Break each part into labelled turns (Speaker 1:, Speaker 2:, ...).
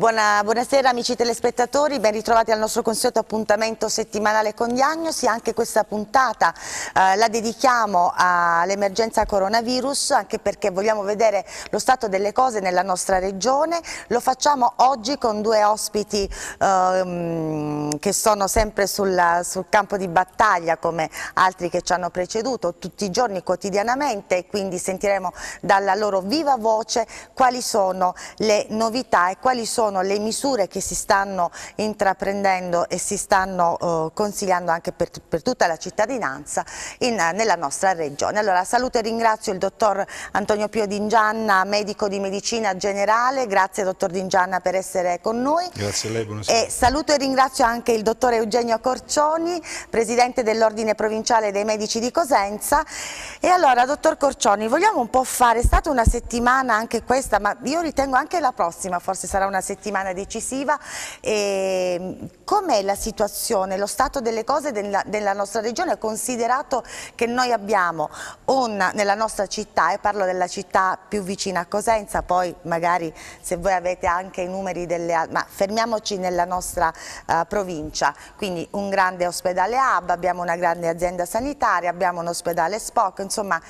Speaker 1: Buona, buonasera amici telespettatori, ben ritrovati al nostro consueto appuntamento settimanale con Diagnosi. Anche questa puntata eh, la dedichiamo all'emergenza coronavirus, anche perché vogliamo vedere lo stato delle cose nella nostra regione. Lo facciamo oggi con due ospiti eh, che sono sempre sul, sul, campo di battaglia come altri che ci hanno preceduto tutti i giorni quotidianamente e quindi sentiremo dalla loro viva voce quali sono le novità e quali sono sono le misure che si stanno intraprendendo e si stanno eh, consigliando anche per, per, tutta la cittadinanza in, nella nostra regione. Allora saluto e ringrazio il dottor Antonio Pio Dingianna, medico di medicina generale, grazie dottor Dingianna per essere con noi.
Speaker 2: Grazie a lei, buonasera.
Speaker 1: E saluto e ringrazio anche il dottor Eugenio Corcioni, presidente dell'Ordine Provinciale dei Medici di Cosenza. E allora, dottor Corcioni, vogliamo un po' fare, è stata una settimana anche questa, ma io ritengo anche la prossima, forse sarà una settimana settimana decisiva. Ehm, com'è la situazione, lo stato delle cose della, della nostra regione, considerato che noi abbiamo un, nella nostra città, e parlo della città più vicina a Cosenza, poi magari se voi avete anche i numeri delle altre, ma fermiamoci nella nostra uh, provincia, quindi un grande ospedale hub, abbiamo una grande azienda sanitaria, abbiamo un ospedale SPOC, insomma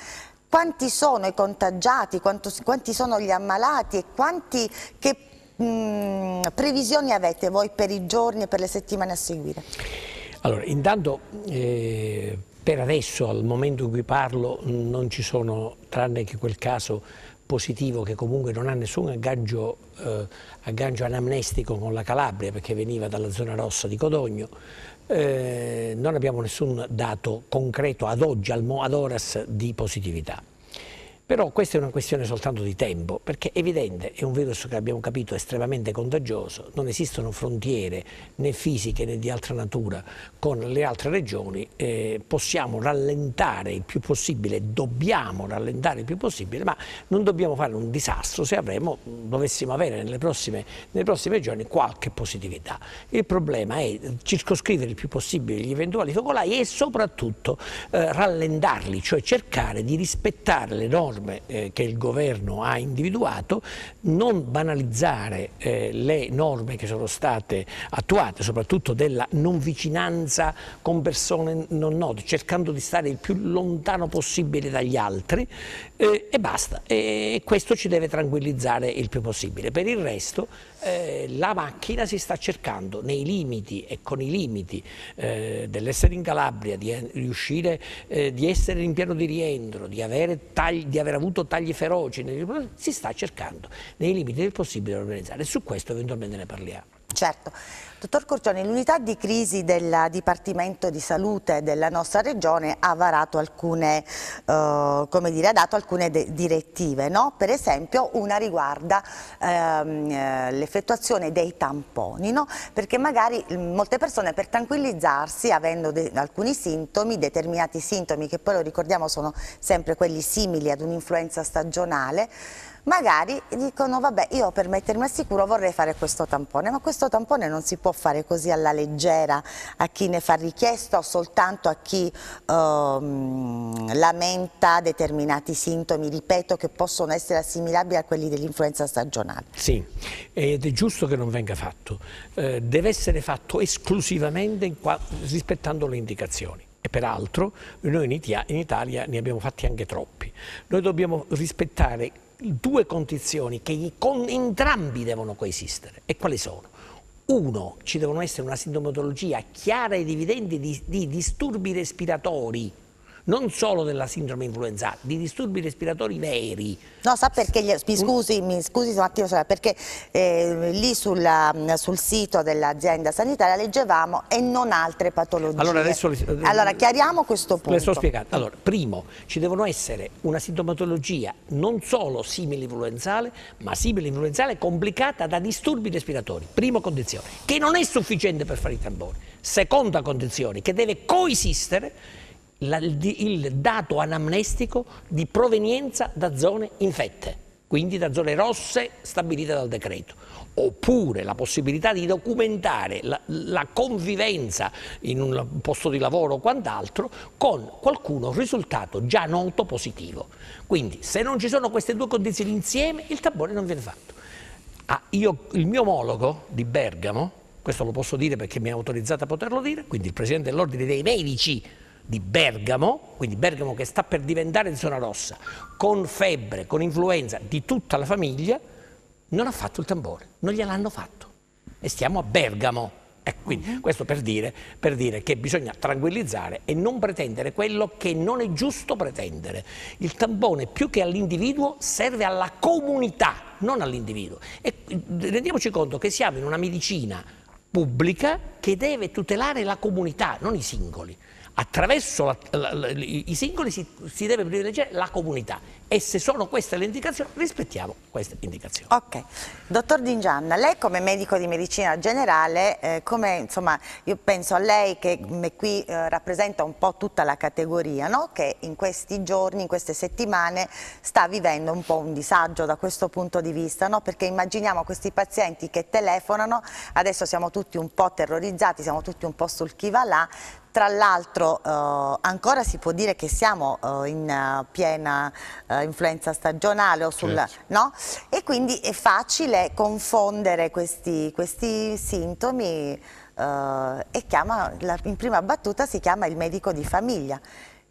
Speaker 1: quanti sono i contagiati, quanto, quanti sono gli ammalati e quanti che mh, mm, previsioni avete voi per i giorni e per le settimane a seguire?
Speaker 3: Allora, intanto eh, per adesso, al momento in cui parlo, non ci sono, tranne che quel caso positivo che comunque non ha nessun aggancio, eh, aggancio anamnestico con la Calabria perché veniva dalla zona rossa di Codogno, eh, non abbiamo nessun dato concreto ad oggi, al, Moadoras, di positività. Però questa è una questione soltanto di tempo, perché è evidente, è un virus che abbiamo capito estremamente contagioso, non esistono frontiere né fisiche né di altra natura con le altre regioni, eh, possiamo rallentare il più possibile, dobbiamo rallentare il più possibile, ma non dobbiamo fare un disastro se avremo, dovessimo avere nelle prossime, nei prossimi giorni qualche positività. Il problema è circoscrivere il più possibile gli eventuali focolai e soprattutto eh, rallentarli, cioè cercare di rispettare le norme norme eh, che il governo ha individuato, non banalizzare eh, le norme che sono state attuate, soprattutto della non vicinanza con persone non note, cercando di stare il più lontano possibile dagli altri eh, e basta. E questo ci deve tranquillizzare il più possibile. Per il resto eh, la macchina si sta cercando nei limiti e con i limiti eh, dell'essere in Calabria, di riuscire, eh, di essere in piano di rientro, di, tagli, di aver avuto tagli feroci, si sta cercando nei limiti del possibile organizzare e su questo eventualmente ne parliamo.
Speaker 1: Certo. Dottor Corcioni, l'unità di crisi del Dipartimento di Salute della nostra regione ha varato alcune, eh, dire, ha dato alcune direttive, no? per esempio una riguarda ehm, eh, l'effettuazione dei tamponi, no? perché magari mm, molte persone per tranquillizzarsi avendo alcuni sintomi, determinati sintomi che poi lo ricordiamo sono sempre quelli simili ad un'influenza stagionale, magari dicono vabbè io per mettermi al sicuro vorrei fare questo tampone, ma questo tampone non si può fare così alla leggera a chi ne fa richiesta o soltanto a chi ehm, lamenta determinati sintomi, ripeto, che possono essere assimilabili a quelli dell'influenza stagionale.
Speaker 3: Sì, ed è giusto che non venga fatto, eh, deve essere fatto esclusivamente rispettando le indicazioni e peraltro noi in Italia, ne abbiamo fatti anche troppi. Noi dobbiamo rispettare due condizioni che con entrambi devono coesistere. E quali sono? Uno, ci devono essere una sintomatologia chiara ed evidente di, di disturbi respiratori non solo della sindrome influenza, di disturbi respiratori veri.
Speaker 1: No, sa perché, gli, mi scusi, mi scusi un attimo, cioè, perché eh, lì sulla, mm, sul sito dell'azienda sanitaria leggevamo e non altre patologie. Allora, adesso allora chiariamo questo punto. Le sto spiegando. Allora,
Speaker 3: primo, ci devono essere una sintomatologia non solo simile influenzale, ma simile influenzale complicata da disturbi respiratori. Prima condizione, che non è sufficiente per fare i tamponi. Seconda condizione, che deve coesistere la, il dato anamnestico di provenienza da zone infette, quindi da zone rosse stabilite dal decreto oppure la possibilità di documentare la, la, convivenza in un posto di lavoro o quant'altro con qualcuno risultato già noto positivo. Quindi se non ci sono queste due condizioni insieme il tampone non viene fatto. Ah, io, il mio omologo di Bergamo, questo lo posso dire perché mi ha autorizzato a poterlo dire, quindi il Presidente dell'Ordine dei Medici di Bergamo, quindi Bergamo che sta per diventare zona rossa, con febbre, con influenza di tutta la famiglia, non ha fatto il tambore, non gliel'hanno fatto. E stiamo a Bergamo. Eh, quindi, mhm. questo per dire, per dire, che bisogna tranquillizzare e non pretendere quello che non è giusto pretendere. Il tampone più che all'individuo serve alla comunità, non all'individuo. E eh, rendiamoci conto che siamo in una medicina pubblica che deve tutelare la comunità, non i singoli attraverso la, la, la, i singoli si, si, deve privilegiare la comunità e se sono queste le indicazioni rispettiamo queste indicazioni.
Speaker 1: Ok, dottor Dingianna, lei come medico di medicina generale, eh, come, insomma, io penso a lei che qui eh, rappresenta un po' tutta la categoria no? che in questi giorni, in queste settimane sta vivendo un po' un disagio da questo punto di vista, no? perché immaginiamo questi pazienti che telefonano, adesso siamo tutti un po' terrorizzati, siamo tutti un po' sul chi va là, tra l'altro eh, ancora si può dire che siamo eh, in eh, piena eh, influenza stagionale sul, certo. no? e quindi è facile confondere questi, questi sintomi eh, e chiama, la, in prima battuta si chiama il medico di famiglia.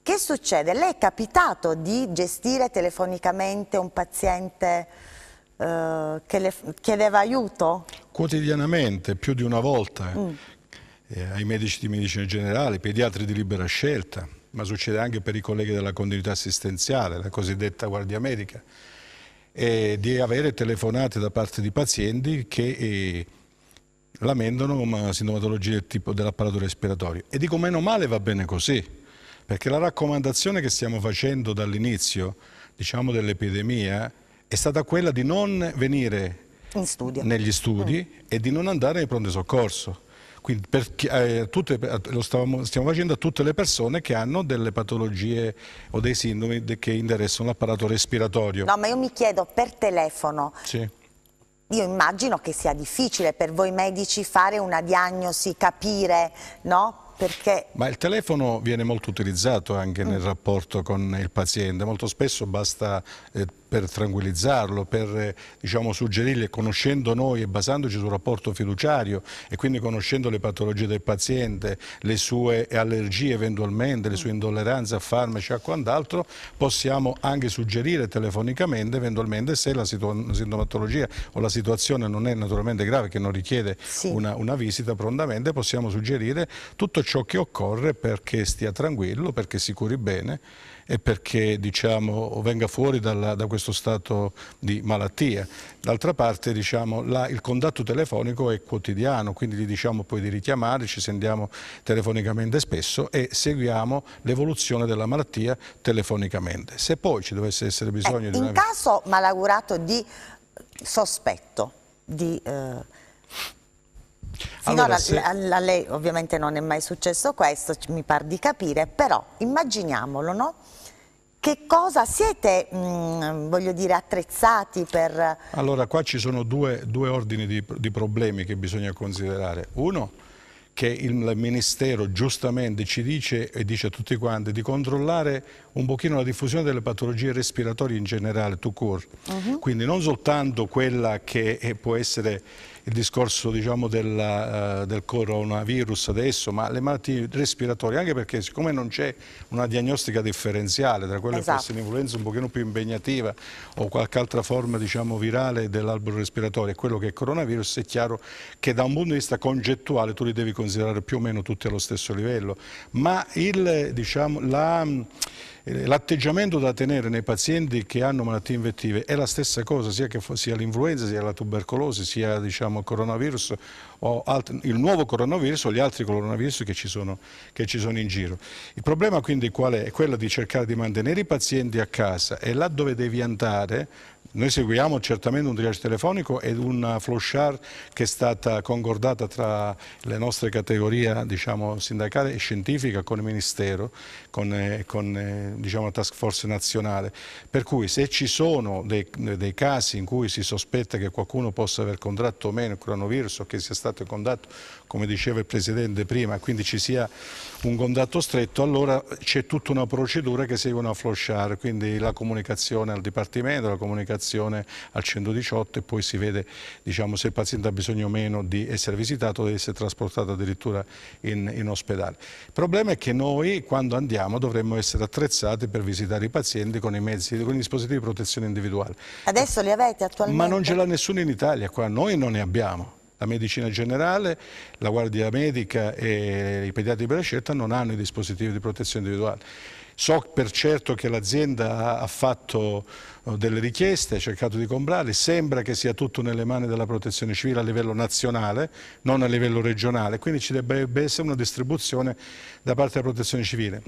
Speaker 1: Che succede? Lei è capitato di gestire telefonicamente un paziente eh, che le chiedeva aiuto?
Speaker 2: Quotidianamente, più di una volta, mm eh, ai medici di medicina generale, pediatri di libera scelta, ma succede anche per i colleghi della continuità assistenziale, la cosiddetta guardia medica, eh, di avere telefonate da parte di pazienti che eh, lamentano una sintomatologia del tipo dell'apparato respiratorio. E dico meno male va bene così, perché la raccomandazione che stiamo facendo dall'inizio, diciamo, dell'epidemia, è stata quella di non venire negli studi mm. e di non andare ai pronto soccorso quindi per, eh, tutte, eh, lo stavamo, stiamo facendo a tutte le persone che hanno delle patologie o dei sintomi che interessano l'apparato respiratorio. No, ma
Speaker 1: io mi chiedo per telefono. Sì. Io immagino che sia difficile per voi medici fare una diagnosi, capire, no? Perché...
Speaker 2: Ma il telefono viene molto utilizzato anche nel mm. rapporto con il paziente, molto spesso basta eh, per tranquillizzarlo, per eh, diciamo, suggerirgli, conoscendo noi e basandoci sul rapporto fiduciario e quindi conoscendo le patologie del paziente, le sue allergie eventualmente, le sue intolleranze a farmaci, e a quant'altro, possiamo anche suggerire telefonicamente eventualmente se la sintomatologia o la situazione non è naturalmente grave, che non richiede sì. una, una visita prontamente, possiamo suggerire tutto ciò che occorre perché stia tranquillo, perché si curi bene e perché diciamo, venga fuori dalla, da questo stato di malattia. D'altra parte diciamo, la, il contatto telefonico è quotidiano, quindi gli diciamo poi di richiamare, ci sentiamo telefonicamente spesso e seguiamo l'evoluzione della malattia telefonicamente. Se poi ci dovesse essere bisogno eh, di... In una...
Speaker 1: caso malaugurato di sospetto, di... Eh... allora, se... a, lei ovviamente non è mai successo questo, mi par di capire, però immaginiamolo, no? Che cosa siete, mh, mm, voglio dire, attrezzati per...
Speaker 2: Allora, qua ci sono due, due ordini di, di problemi che bisogna considerare. Uno, che il Ministero giustamente ci dice e dice a tutti quanti di controllare un pochino la diffusione delle patologie respiratorie in generale, to court. Uh mhm. -huh. Quindi non soltanto quella che eh, può essere il discorso diciamo, del, uh, del, coronavirus adesso, ma le malattie respiratorie, anche perché siccome non c'è una diagnostica differenziale tra quella esatto. che fosse un'influenza un pochino più impegnativa o qualche altra forma diciamo, virale dell'albero respiratorio e quello che è coronavirus, è chiaro che da un punto di vista concettuale tu li devi considerare più o meno tutti allo stesso livello, ma il, diciamo, la eh, l'atteggiamento da tenere nei pazienti che hanno malattie invettive è la stessa cosa, sia, sia l'influenza, sia la tubercolosi, sia diciamo, il coronavirus o il nuovo coronavirus o gli altri coronavirus che ci, sono, che ci, sono, in giro. Il problema quindi qual è? È quello di cercare di mantenere i pazienti a casa e là dove devi andare noi seguiamo certamente un triage telefonico ed una flowchart che è stata concordata tra le nostre categorie diciamo, sindacale e scientifica con il Ministero, con, eh, con eh, diciamo, la task force nazionale. Per cui se ci sono dei, dei, casi in cui si sospetta che qualcuno possa aver contratto o meno il coronavirus o che sia stato in contatto come diceva il Presidente prima, quindi ci sia un contatto stretto, allora c'è tutta una procedura che segue una flosciare, quindi la comunicazione al Dipartimento, la comunicazione al 118 e poi si vede diciamo, se il paziente ha bisogno o meno di essere visitato, di essere trasportato addirittura in, in ospedale. Il problema è che noi quando andiamo dovremmo essere attrezzati per visitare i pazienti con i mezzi, con i dispositivi di protezione individuale.
Speaker 1: Adesso li avete attualmente? Ma non ce l'ha
Speaker 2: nessuno in Italia, qua noi non ne abbiamo la medicina generale, la guardia medica e i pediatri di libera scelta non hanno i dispositivi di protezione individuale. So per certo che l'azienda ha fatto eh, delle richieste, ha cercato di comprarli, sembra che sia tutto nelle mani della protezione civile a livello nazionale, non a livello regionale, quindi ci dovrebbe essere una distribuzione da parte della protezione civile.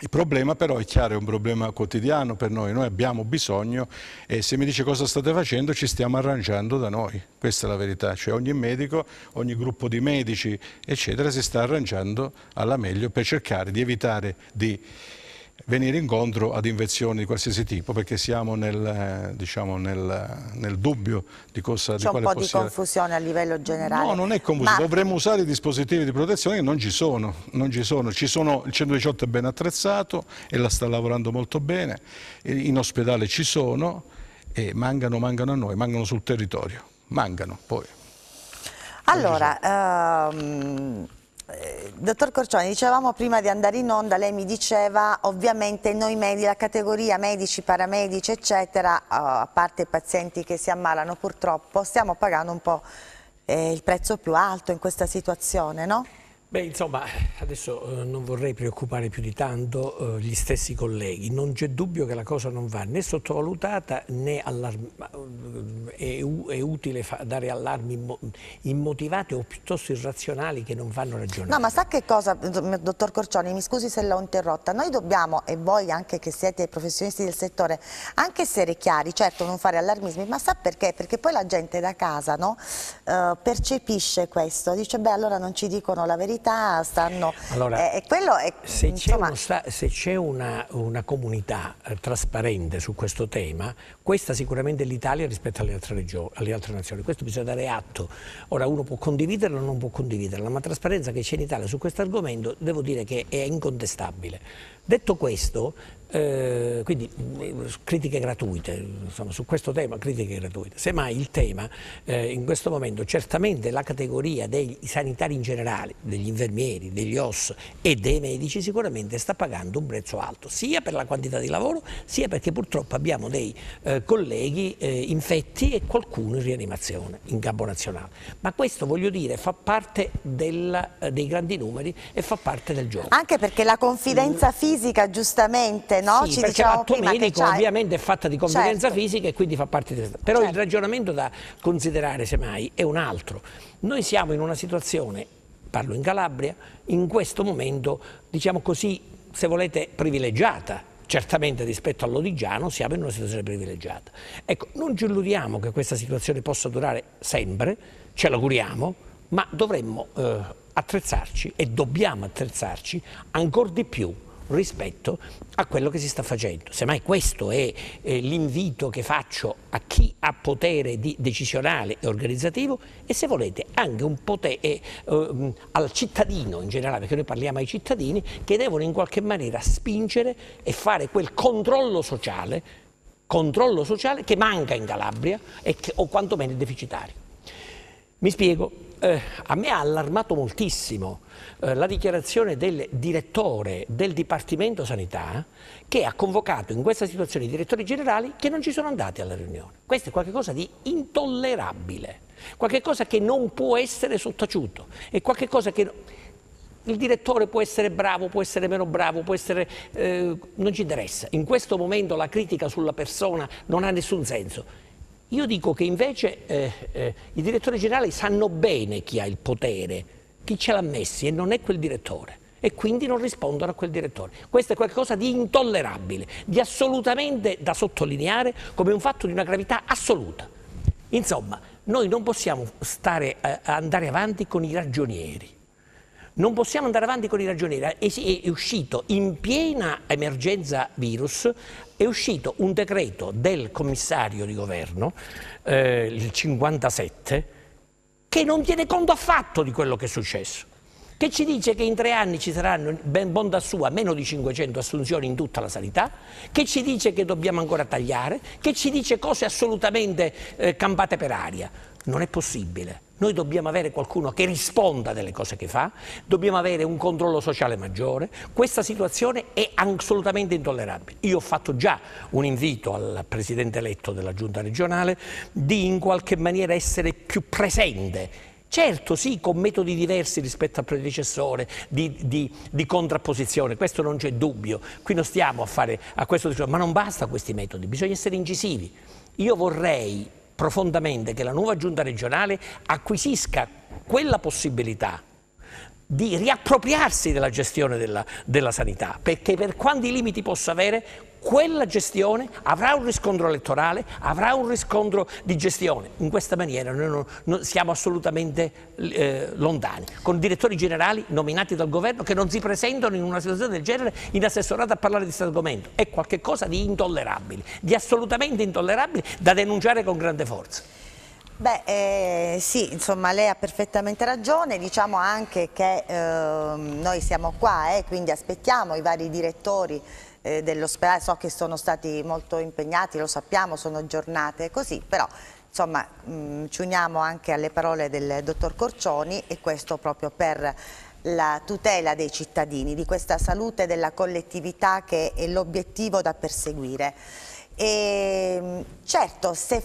Speaker 2: Il problema però è chiaro, è un problema quotidiano per noi, noi abbiamo bisogno e se mi dice cosa state facendo ci stiamo arrangiando da noi, questa è la verità, cioè ogni medico, ogni gruppo di medici eccetera si sta arrangiando alla meglio per cercare di evitare di venire incontro ad invenzioni di qualsiasi tipo perché siamo nel, eh, diciamo, nel, eh, nel dubbio di cosa C'è di un po' di
Speaker 1: confusione a livello generale. No, non
Speaker 2: è confusione, Ma... dovremmo usare i dispositivi di protezione che non ci sono, non ci sono. Ci sono il 118 è ben attrezzato e la sta lavorando molto bene, in ospedale ci sono e mancano, mancano a noi, mancano sul territorio, mancano poi.
Speaker 1: Allora, ehm, Dottor Corcioni, dicevamo prima di andare in onda, lei mi diceva ovviamente noi medici, la categoria medici, paramedici eccetera, eh, a parte i pazienti che si ammalano purtroppo, stiamo pagando un po' eh, il prezzo più alto in questa situazione, no?
Speaker 3: Beh, insomma, adesso eh, non vorrei preoccupare più di tanto eh, gli stessi colleghi. Non c'è dubbio che la cosa non va né sottovalutata né eh, è, è, utile dare allarmi immotivati o piuttosto irrazionali che non vanno ragionati. No, ma sa
Speaker 1: che cosa, dottor Corcioni, mi scusi se l'ho interrotta. Noi dobbiamo, e voi anche che siete professionisti del settore, anche essere chiari, certo non fare allarmismi, ma sa perché? Perché poi la gente da casa no, eh, percepisce questo, dice beh allora non ci dicono la verità mentalità stanno...
Speaker 3: Allora, eh, è, se insomma... c'è una, una, comunità eh, trasparente su questo tema, questa sicuramente è l'Italia rispetto alle altre, regioni, alle altre nazioni, questo bisogna dare atto. Ora uno può condividerla o non può condividerla, ma la trasparenza che c'è in Italia su questo argomento devo dire che è incontestabile. Detto questo, eh, quindi mm, critiche gratuite, insomma, su questo tema critiche gratuite. Semmai il tema eh, in questo momento certamente la categoria dei sanitari in generale, degli infermieri, degli OS e dei medici sicuramente sta pagando un prezzo alto, sia per la quantità di lavoro, sia perché purtroppo abbiamo dei eh, colleghi eh, infetti e qualcuno in rianimazione in campo nazionale. Ma questo voglio dire fa parte del, eh, dei grandi numeri e fa parte del gioco.
Speaker 1: Anche perché la confidenza mm. fisica giustamente mese, no? Sì, Ci perché diciamo l'atto medico ovviamente
Speaker 3: è fatta di competenza certo. fisica e quindi fa parte del... Però certo. il ragionamento da considerare semmai è un altro. Noi siamo in una situazione, parlo in Calabria, in questo momento, diciamo così, se volete, privilegiata. Certamente rispetto all'Odigiano siamo in una situazione privilegiata. Ecco, non ci illudiamo che questa situazione possa durare sempre, ce l'auguriamo, ma dovremmo eh, attrezzarci e dobbiamo attrezzarci ancora di più rispetto a quello che si sta facendo. Semmai questo è eh, l'invito che faccio a chi ha potere decisionale e organizzativo e se volete anche un potere eh, eh, al cittadino in generale, perché noi parliamo ai cittadini, che devono in qualche maniera spingere e fare quel controllo sociale, controllo sociale che manca in Calabria che, o quantomeno è deficitario. Mi spiego, eh, a me ha allarmato moltissimo eh, la dichiarazione del direttore del Dipartimento Sanità che ha convocato in questa situazione i direttori generali che non ci sono andati alla riunione. Questo è qualcosa di intollerabile, qualcosa che non può essere sottaciuto, è qualcosa che... Il direttore può essere bravo, può essere meno bravo, può essere... Eh, non ci interessa. In questo momento la critica sulla persona non ha nessun senso. Io dico che invece eh, eh, i direttori generali sanno bene chi ha il potere chi ce l'ha messi e non è quel direttore e quindi non rispondono a quel direttore. Questo è qualcosa di intollerabile, di assolutamente da sottolineare come un fatto di una gravità assoluta. Insomma, noi non possiamo stare, eh, andare avanti con i ragionieri. Non possiamo andare avanti con i ragionieri. Eh, è, uscito in piena emergenza virus, è uscito un decreto del commissario di governo, eh, il 57, che non tiene conto affatto di quello che è successo, che ci dice che in tre anni ci saranno, ben bonda sua, meno di 500 assunzioni in tutta la sanità, che ci dice che dobbiamo ancora tagliare, che ci dice cose assolutamente eh, campate per aria. Non è possibile. Noi dobbiamo avere qualcuno che risponda delle cose che fa, dobbiamo avere un controllo sociale maggiore. Questa situazione è assolutamente intollerabile. Io ho fatto già un invito al Presidente eletto della Giunta regionale di in qualche maniera essere più presente Certo sì, con metodi diversi rispetto al predecessore, di, di, di contrapposizione, questo non c'è dubbio. Qui non stiamo a fare a questo discorso, ma non basta questi metodi, bisogna essere incisivi. Io vorrei profondamente che la nuova giunta regionale acquisisca quella possibilità di riappropriarsi della gestione della, della sanità, perché per quanti limiti possa avere, quella gestione avrà un riscontro elettorale, avrà un riscontro di gestione. In questa maniera noi non, non siamo assolutamente eh, lontani, con direttori generali nominati dal governo che non si presentano in una situazione del genere in assessorato a parlare di questo argomento. È qualcosa di intollerabile, di assolutamente intollerabile da denunciare con grande forza.
Speaker 1: Beh, eh, sì, insomma lei ha perfettamente ragione, diciamo anche che eh, noi siamo qua, eh, quindi aspettiamo i vari direttori eh, dell'ospedale, so che sono stati molto impegnati, lo sappiamo, sono giornate così, però insomma mh, mm, ci uniamo anche alle parole del dottor Corcioni e questo proprio per la tutela dei cittadini, di questa salute della collettività che è l'obiettivo da perseguire. E, ehm, certo, se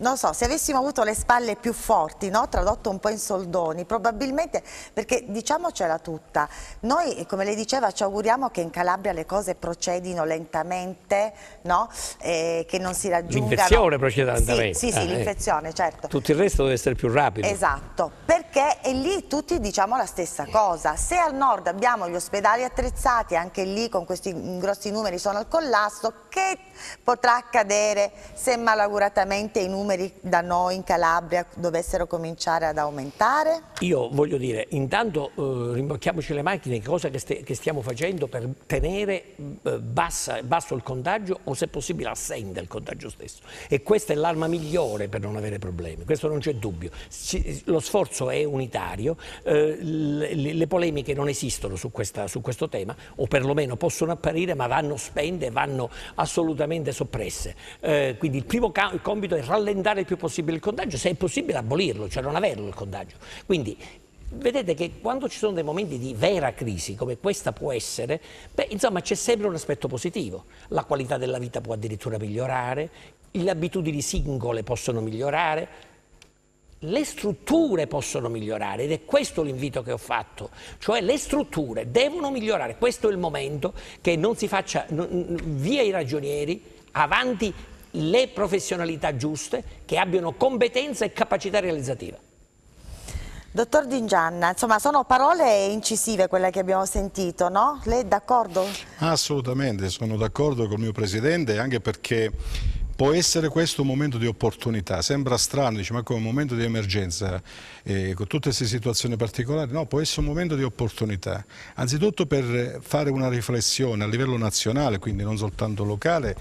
Speaker 1: non so, se avessimo avuto le spalle più forti, no? tradotto un po' in soldoni, probabilmente, perché diciamocela tutta, noi come lei diceva ci auguriamo che in Calabria le cose procedino lentamente, no? eh, che non si raggiungano... L'infezione
Speaker 3: proceda lentamente. Sì, sì, sì ah, eh. l'infezione, eh. certo. Tutto il resto deve essere più rapido.
Speaker 1: Esatto, perché è lì tutti diciamo la stessa cosa, se al nord abbiamo gli ospedali attrezzati, anche lì con questi grossi numeri sono al collasso, che potrà accadere se malauguratamente i numeri numeri da noi in Calabria dovessero cominciare ad aumentare?
Speaker 3: Io voglio dire, intanto eh, rimbocchiamoci le macchine, cosa che, st che stiamo facendo per tenere eh, bassa, basso il contagio o se possibile assente il contagio stesso. E questa è l'arma migliore per non avere problemi, questo non c'è dubbio. C lo sforzo è unitario, eh, le, le, polemiche non esistono su, questa, su questo tema, o perlomeno possono apparire ma vanno spente, vanno assolutamente soppresse. Eh, quindi il primo compito è rallentare aumentare il più possibile il contagio, se è possibile abolirlo, cioè non averlo il contagio. Quindi vedete che quando ci sono dei momenti di vera crisi, come questa può essere, beh, insomma c'è sempre un aspetto positivo. La qualità della vita può addirittura migliorare, le abitudini singole possono migliorare, le strutture possono migliorare ed è questo l'invito che ho fatto, cioè le strutture devono migliorare, questo è il momento che non si faccia via i ragionieri, avanti le professionalità giuste che abbiano competenza e capacità realizzativa.
Speaker 1: Dottor Dingianna, insomma sono parole incisive quelle che abbiamo sentito, no? Lei è d'accordo?
Speaker 2: Assolutamente, sono d'accordo col mio Presidente anche perché può essere questo un momento di opportunità, sembra strano, dice, ma come un momento di emergenza, eh, con tutte queste situazioni particolari, no, può essere un momento di opportunità, anzitutto per fare una riflessione a livello nazionale, quindi non soltanto locale,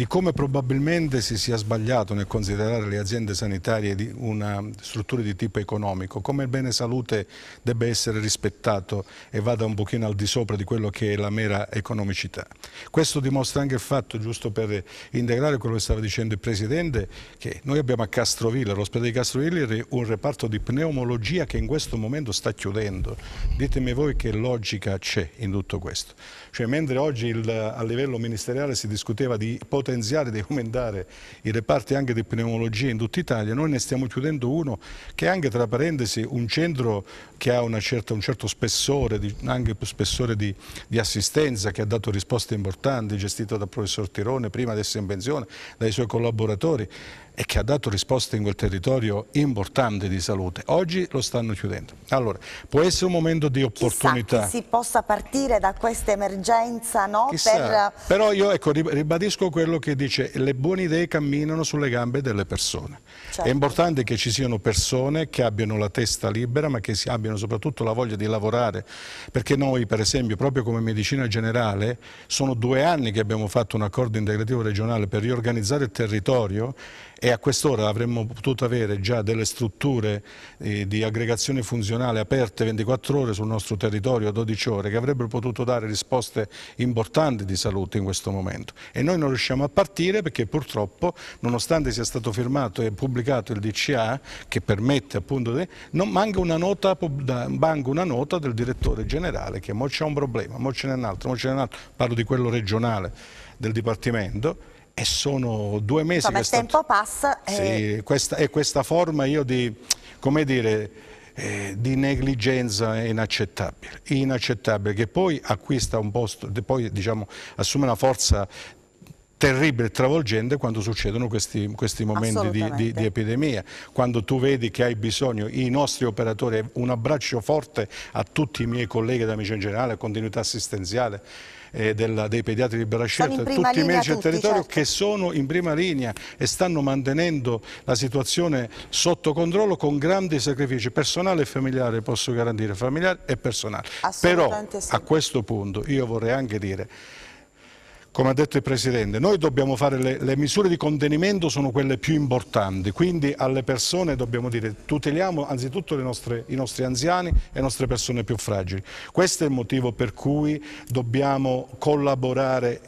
Speaker 2: di come probabilmente si sia sbagliato nel considerare le aziende sanitarie di una struttura di tipo economico, come il bene salute debba essere rispettato e vada un pochino al di sopra di quello che è la mera economicità. Questo dimostra anche il fatto, giusto per integrare quello che stava dicendo il Presidente, che noi abbiamo a Castrovilla, all'ospedale di Castrovilla, un reparto di pneumologia che in questo momento sta chiudendo. Ditemi voi che logica c'è in tutto questo. Cioè, mentre oggi il, a livello ministeriale si discuteva di ipotesi potenziare, di aumentare i reparti anche di pneumologia in tutta Italia, noi ne stiamo chiudendo uno che è anche tra parentesi un centro che ha certa, un certo spessore, di, anche spessore di, di, assistenza, che ha dato risposte importanti, gestito dal professor Tirone, prima di essere in pensione, dai suoi collaboratori e che ha dato risposte in quel territorio importante di salute. Oggi lo stanno chiudendo. Allora, può essere un momento di opportunità. Chissà che
Speaker 1: si possa partire da questa emergenza, no? Per...
Speaker 2: Però io ecco, ribadisco quello che dice, le buone idee camminano sulle gambe delle persone. Certo. È importante che ci siano persone che abbiano la testa libera, ma che abbiano soprattutto la voglia di lavorare, perché noi per esempio, proprio come medicina generale, sono due anni che abbiamo fatto un accordo integrativo regionale per riorganizzare il territorio e a quest'ora avremmo potuto avere già delle strutture eh, di aggregazione funzionale aperte 24 ore sul nostro territorio, a 12 ore, che avrebbero potuto dare risposte importanti di salute in questo momento. E noi non riusciamo a partire perché purtroppo, nonostante sia stato firmato e pubblicato il DCA, che permette appunto, di, non manca una nota, manca una nota del direttore generale che mo c'è un problema, mo ce n'è un altro, mo ce n'è un altro, parlo di quello regionale del Dipartimento, e sono due mesi Insomma, che il tempo
Speaker 1: passa. E...
Speaker 2: Sì, questa, è questa forma io di, come dire, eh, di negligenza inaccettabile, inaccettabile, che poi acquista un posto, poi diciamo, assume una forza terribile e travolgente quando succedono questi, questi momenti di, di, di, epidemia, quando tu vedi che hai bisogno, i nostri operatori, un abbraccio forte a tutti i miei colleghi ed amici in generale, continuità assistenziale, eh, della, dei pediatri di libera scelta, tutti i medici del territorio certo. che sono in prima linea e stanno mantenendo la situazione sotto controllo con grandi sacrifici personale e familiare, posso garantire, familiare e personale. Però sì. a questo punto io vorrei anche dire come ha detto il Presidente, noi dobbiamo fare le, le, misure di contenimento sono quelle più importanti, quindi alle persone dobbiamo dire tuteliamo anzitutto nostre, i nostri anziani e le nostre persone più fragili. Questo è il motivo per cui dobbiamo collaborare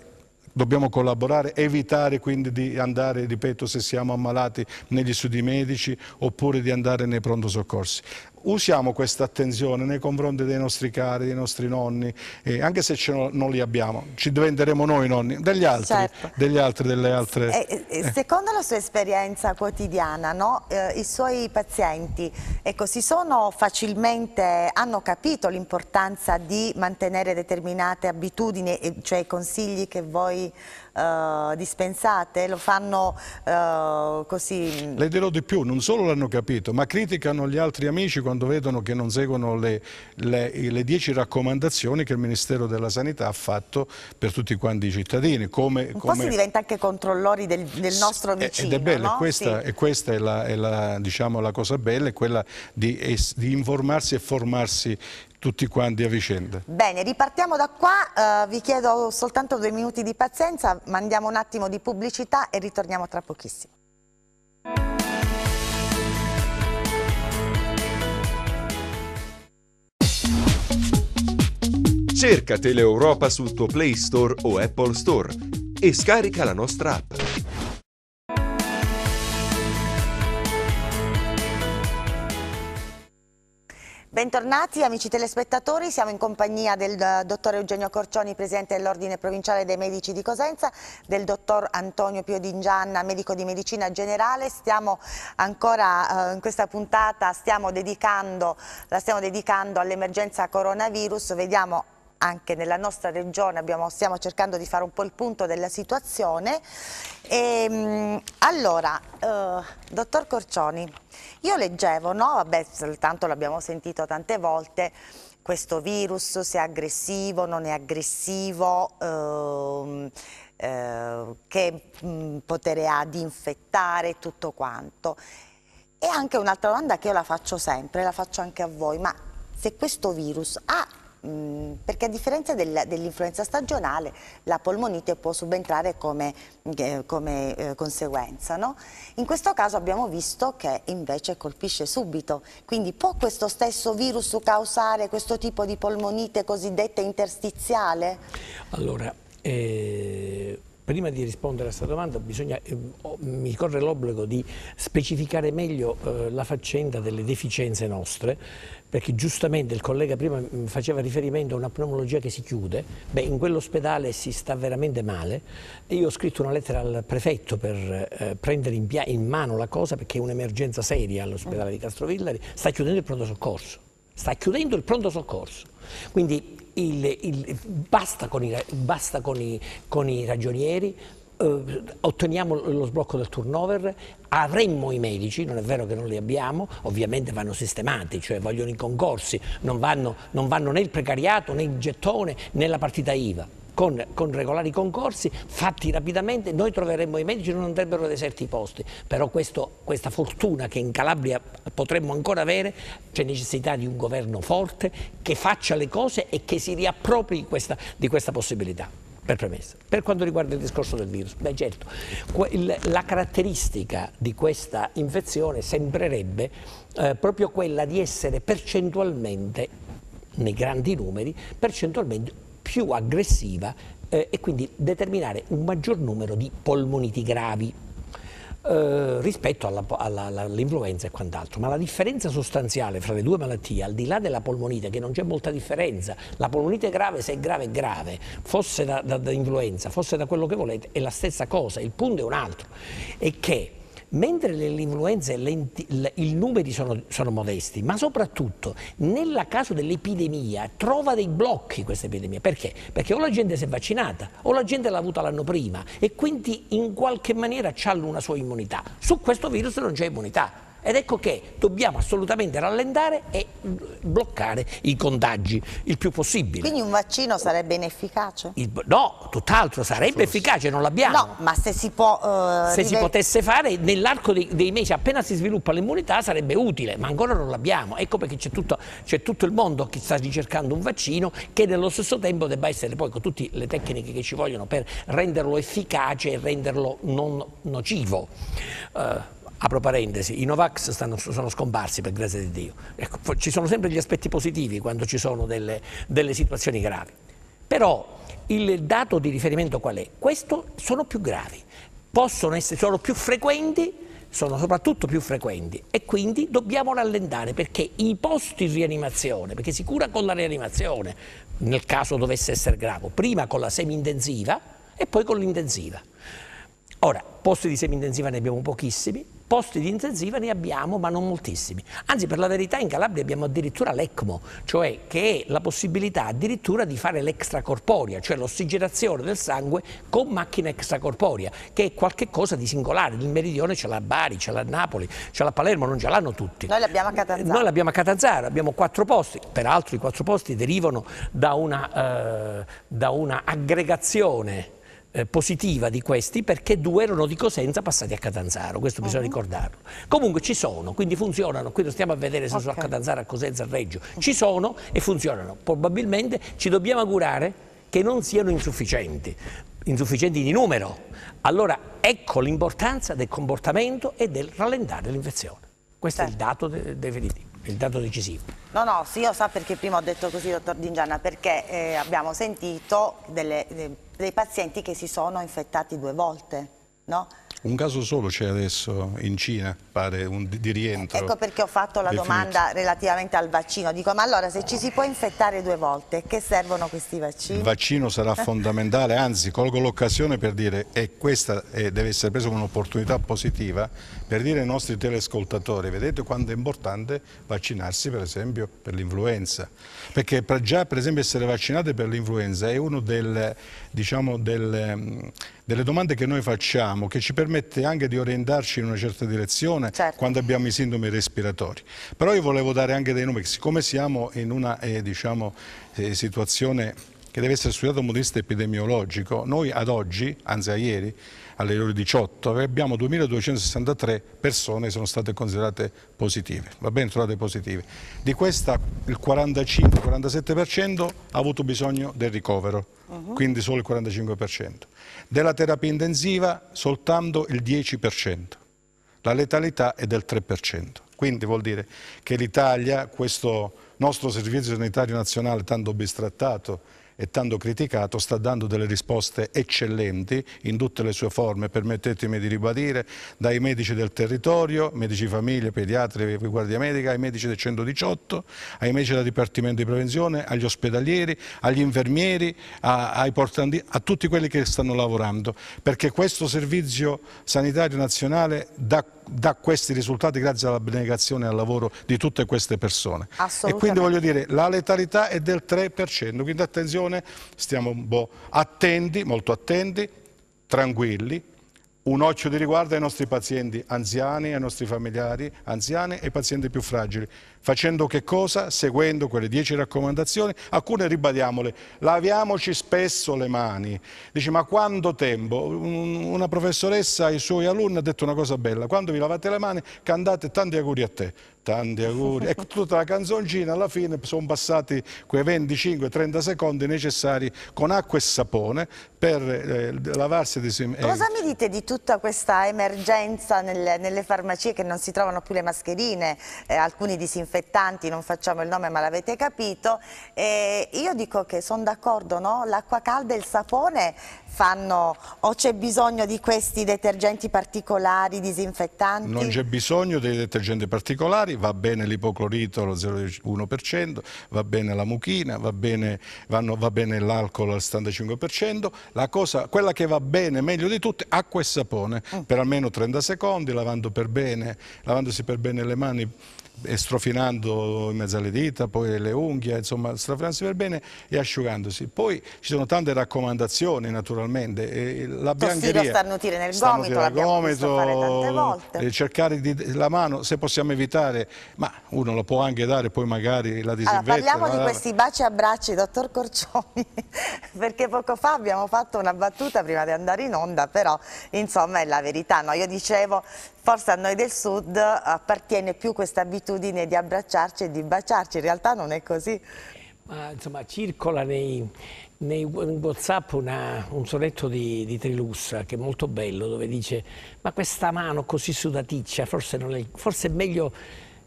Speaker 2: dobbiamo collaborare, evitare quindi di andare, ripeto, se siamo ammalati negli studi medici oppure di andare nei pronto soccorsi usiamo questa attenzione nei confronti dei nostri cari, dei nostri nonni, eh, anche se no, non li abbiamo, ci diventeremo noi nonni, degli altri, certo. degli altri delle altre. Eh, eh. eh.
Speaker 1: Secondo la sua esperienza quotidiana, no? Eh, i suoi pazienti ecco, si sono facilmente, hanno capito l'importanza di mantenere determinate abitudini, cioè i consigli che voi eh, dispensate? Lo fanno eh, così? Le dirò
Speaker 2: di più, non solo l'hanno capito, ma criticano gli altri amici quando vedono che non seguono le, le, le dieci raccomandazioni che il Ministero della Sanità ha fatto per tutti quanti i cittadini. Come, Un come... si diventa
Speaker 1: anche controllori del, del nostro eh, eh, vicino. Ed è bello, no? questa, sì. e
Speaker 2: questa è, la, è la, diciamo, la, cosa bella, è quella di, di informarsi e formarsi tutti quanti a vicenda.
Speaker 1: Bene, ripartiamo da qua, uh, vi chiedo soltanto due minuti di pazienza, mandiamo un attimo di pubblicità e ritorniamo tra pochissimo.
Speaker 2: Cerca Teleeuropa sul tuo Play Store o Apple Store e scarica la nostra app.
Speaker 1: Bentornati amici telespettatori, siamo in compagnia del eh, dottor Eugenio Corcioni, presidente dell'Ordine Provinciale dei Medici di Cosenza, del dottor Antonio Pio Dingianna, medico di medicina generale. Stiamo ancora uh, in questa puntata, stiamo dedicando, la stiamo dedicando all'emergenza coronavirus, vediamo anche nella nostra regione abbiamo, stiamo cercando di fare un po' il punto della situazione. E, ehm, allora, eh, dottor Corcioni, io leggevo, no? Vabbè, soltanto l'abbiamo sentito tante volte, questo virus, se è aggressivo, non è aggressivo, ehm, eh, che mh, mm, potere ha di infettare, tutto quanto. E anche un'altra domanda che io la faccio sempre, la faccio anche a voi, ma se questo virus ha perché a differenza del, dell'influenza stagionale la polmonite può subentrare come, eh, come eh, conseguenza. No? In questo caso abbiamo visto che invece colpisce subito, quindi può questo stesso virus causare questo tipo di polmonite cosiddetta interstiziale?
Speaker 3: Allora, eh prima di rispondere a questa domanda bisogna, eh, mi corre l'obbligo di specificare meglio eh, la faccenda delle deficienze nostre, perché giustamente il collega prima mm, faceva riferimento a una pneumologia che si chiude, beh in quell'ospedale si sta veramente male e io ho scritto una lettera al prefetto per eh, prendere in, in mano la cosa perché è un'emergenza seria all'ospedale di Castrovillari, sta chiudendo il pronto soccorso, sta chiudendo il pronto soccorso. Quindi il, il, basta, con i, basta con i, con i ragionieri, eh, otteniamo lo sblocco del turnover, avremmo i medici, non è vero che non li abbiamo, ovviamente vanno sistemati, cioè vogliono i concorsi, non vanno, non vanno né il precariato né il gettone né la partita IVA con, con, regolari concorsi fatti rapidamente, noi troveremmo i medici, e non andrebbero deserti i posti, però questo, questa fortuna che in Calabria potremmo ancora avere, c'è necessità di un governo forte che faccia le cose e che si riappropri questa, di questa possibilità. Per premessa. Per quanto riguarda il discorso del virus, beh certo, la caratteristica di questa infezione sembrerebbe eh, proprio quella di essere percentualmente, nei grandi numeri, percentualmente più aggressiva eh, e quindi determinare un maggior numero di polmoniti gravi eh, rispetto all'influenza e quant'altro, ma la differenza sostanziale fra le due malattie, al di là della polmonite, che non c'è molta differenza, la polmonite grave, se è grave, è grave, fosse da, da, da influenza, fosse da quello che volete, è la stessa cosa, il punto è un altro, è che mentre le influenze i numeri sono, sono, modesti, ma soprattutto nel caso dell'epidemia trova dei blocchi questa epidemia. Perché? Perché o la gente si è vaccinata o la gente l'ha avuta l'anno prima e quindi in qualche maniera ha una sua immunità. Su questo virus non c'è immunità. Ed ecco che dobbiamo assolutamente rallentare e bloccare i contagi il più possibile. Quindi
Speaker 1: un vaccino sarebbe inefficace?
Speaker 3: Il, no, tutt'altro, sarebbe Forse. efficace, non l'abbiamo. No,
Speaker 1: ma se si può... Uh, se si
Speaker 3: potesse fare nell'arco dei, dei, mesi, appena si sviluppa l'immunità, sarebbe utile, ma ancora non l'abbiamo. Ecco perché c'è tutto, tutto, il mondo che sta ricercando un vaccino che nello stesso tempo debba essere poi con tutte le tecniche che ci vogliono per renderlo efficace e renderlo non nocivo. Uh, apro parentesi, i Novax stanno, sono scomparsi per grazia di Dio. Ecco, ci sono sempre gli aspetti positivi quando ci sono delle, delle situazioni gravi. Però il dato di riferimento qual è? Questo sono più gravi, possono essere, sono più frequenti, sono soprattutto più frequenti e quindi dobbiamo rallentare perché i posti in rianimazione, perché si cura con la rianimazione nel caso dovesse essere grave, prima con la semi-intensiva e poi con l'intensiva. Ora, posti di semi-intensiva ne abbiamo pochissimi, posti di intensiva ne abbiamo, ma non moltissimi. Anzi, per la verità in Calabria abbiamo addirittura l'ECMO, cioè che è la possibilità addirittura di fare l'extracorporea, cioè l'ossigenazione del sangue con macchina extracorporea, che è qualcosa di singolare. Il meridione ce l'ha a Bari, ce l'ha a Napoli, ce l'ha a Palermo, non ce l'hanno tutti. Noi
Speaker 1: l'abbiamo a Catanzaro. Noi
Speaker 3: l'abbiamo a Catanzaro, abbiamo quattro posti, peraltro i quattro posti derivano da una, eh, da una aggregazione eh, positiva di questi perché due erano di Cosenza passati a Catanzaro, questo bisogna uh -huh. ricordarlo. Comunque ci sono, quindi funzionano, qui non stiamo a vedere se okay. sono a Catanzaro, a Cosenza, a Reggio, ci sono e funzionano. Probabilmente ci dobbiamo augurare che non siano insufficienti, insufficienti di numero. Allora ecco l'importanza del comportamento e del rallentare l'infezione. Questo sì. è il certo. dato definitivo il dato decisivo.
Speaker 1: No, no, sì, io so perché prima ho detto così, dottor Dingiana, perché eh, abbiamo sentito delle, dei, eh, dei pazienti che si sono infettati due volte, no?
Speaker 2: Un caso solo c'è adesso in Cina, pare, un, di rientro. Ecco
Speaker 1: perché ho fatto la definito. domanda relativamente al vaccino. Dico, ma allora se ci si può infettare due volte, che servono questi vaccini? Il
Speaker 2: vaccino sarà fondamentale, anzi colgo l'occasione per dire, e questa deve essere presa come un'opportunità positiva, per dire ai nostri telescoltatori, vedete quanto è importante vaccinarsi per esempio per l'influenza. Perché già per esempio essere vaccinate per l'influenza è uno del diciamo, delle, delle, domande che noi facciamo, che ci permette anche di orientarci in una certa direzione certo. quando abbiamo i sintomi respiratori. Però io volevo dare anche dei numeri, siccome siamo in una eh, diciamo, eh, situazione che deve essere studiata da un modista epidemiologico, noi ad oggi, anzi a ieri, alle ore 18 abbiamo 2263 persone che sono state considerate positive, va bene, trovate positive. Di questa il 45-47% ha avuto bisogno del ricovero, uh -huh. quindi solo il 45%. Della terapia intensiva soltanto il 10%, la letalità è del 3%. Quindi vuol dire che l'Italia, questo nostro servizio sanitario nazionale tanto bistrattato, è tanto criticato, sta dando delle risposte eccellenti in tutte le sue forme, permettetemi di ribadire, dai medici del territorio, medici famiglie, pediatri, guardia medica, ai medici del 118, ai medici del Dipartimento di Prevenzione, agli ospedalieri, agli infermieri, a, ai portanti, a tutti quelli che stanno lavorando, perché questo servizio sanitario nazionale dà da questi risultati grazie all'abnegazione e al lavoro di tutte queste persone. E quindi voglio dire, la letalità è del 3%, quindi attenzione, stiamo un po' attenti, molto attenti, tranquilli, un occhio di riguardo ai nostri pazienti anziani, ai nostri familiari anziani e ai pazienti più fragili. Facendo che cosa? Seguendo quelle dieci raccomandazioni, alcune ribadiamole, laviamoci spesso le mani. Dice, ma quanto tempo? Una professoressa ai suoi alunni ha detto una cosa bella, quando vi lavate le mani cantate tanti auguri a te, tanti auguri. Ecco tutta la canzoncina, alla fine sono passati quei 25-30 secondi necessari con acqua e sapone per eh, lavarsi di sé. Eh. Cosa
Speaker 1: mi dite di tutta questa emergenza nelle, nelle farmacie che non si trovano più le mascherine, eh, alcuni disinfettanti? disinfettanti, non facciamo il nome ma l'avete capito, e io dico che sono d'accordo, no? l'acqua calda e il sapone fanno o c'è bisogno di questi detergenti particolari, disinfettanti?
Speaker 2: Non c'è bisogno dei detergenti particolari, va bene l'ipoclorito allo 0,1%, va bene la mucchina, va bene, bene l'alcol al 75%, la cosa, quella che va bene meglio di tutte, acqua e sapone mm. per almeno 30 secondi, lavando per bene, lavandosi per bene le mani strofinando in mezzo alle dita, poi le unghie, insomma strofinandosi per bene e asciugandosi. Poi ci sono tante raccomandazioni naturalmente, la biancheria, starnutire
Speaker 1: nel gomito, starnutire gomito, gomito
Speaker 2: eh, cercare di, la mano se possiamo evitare, ma uno lo può anche dare poi magari la disinfetta. Allora, parliamo la... di eh. questi
Speaker 1: baci e abbracci, dottor Corcioni, perché poco fa abbiamo fatto una battuta prima di andare in onda, però insomma è la verità, no? io dicevo Forse a noi del sud appartiene più questa abitudine di abbracciarci e di baciarci, in realtà non è così.
Speaker 3: Ma insomma circola nei, nei whatsapp una, un sonetto di, di, Trilussa che è molto bello dove dice ma questa mano così sudaticcia forse, è, forse è meglio,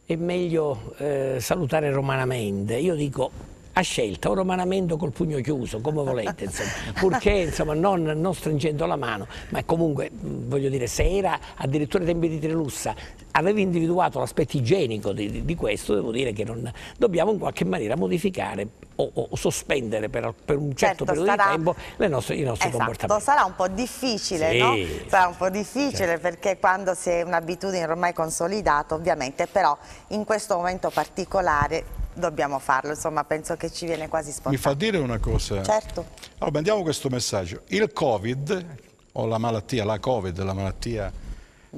Speaker 3: è meglio eh, salutare romanamente. Io dico a scelta, o romanamento col pugno chiuso, come volete, insomma, purché insomma, non, non, stringendo la mano, ma comunque voglio dire, se era addirittura ai tempi di Trilussa, avevi individuato l'aspetto igienico di, di, questo, devo dire che non, dobbiamo in qualche maniera modificare o, o sospendere per, per, un certo, certo periodo sarà, di tempo le nostre, i nostri esatto, comportamenti.
Speaker 1: Sarà un po' difficile, sì, no? Sarà un po' difficile certo. perché quando si è un'abitudine ormai consolidata, ovviamente, però in questo momento particolare dobbiamo farlo, insomma penso che ci viene quasi spontaneo. Mi fa
Speaker 2: dire una cosa? Certo. Allora, mandiamo questo messaggio. Il Covid, o la malattia, la Covid, la malattia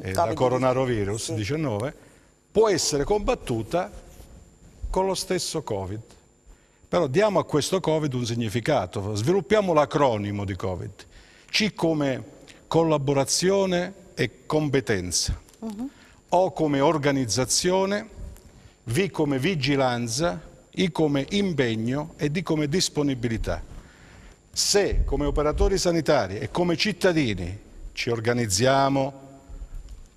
Speaker 2: eh, da coronavirus sì. 19, può essere combattuta con lo stesso Covid. Però diamo a questo Covid un significato, sviluppiamo l'acronimo di Covid. C come collaborazione e competenza, uh mhm. -huh. O come organizzazione e V come vigilanza, I come impegno e D come disponibilità. Se come operatori sanitari e come cittadini ci organizziamo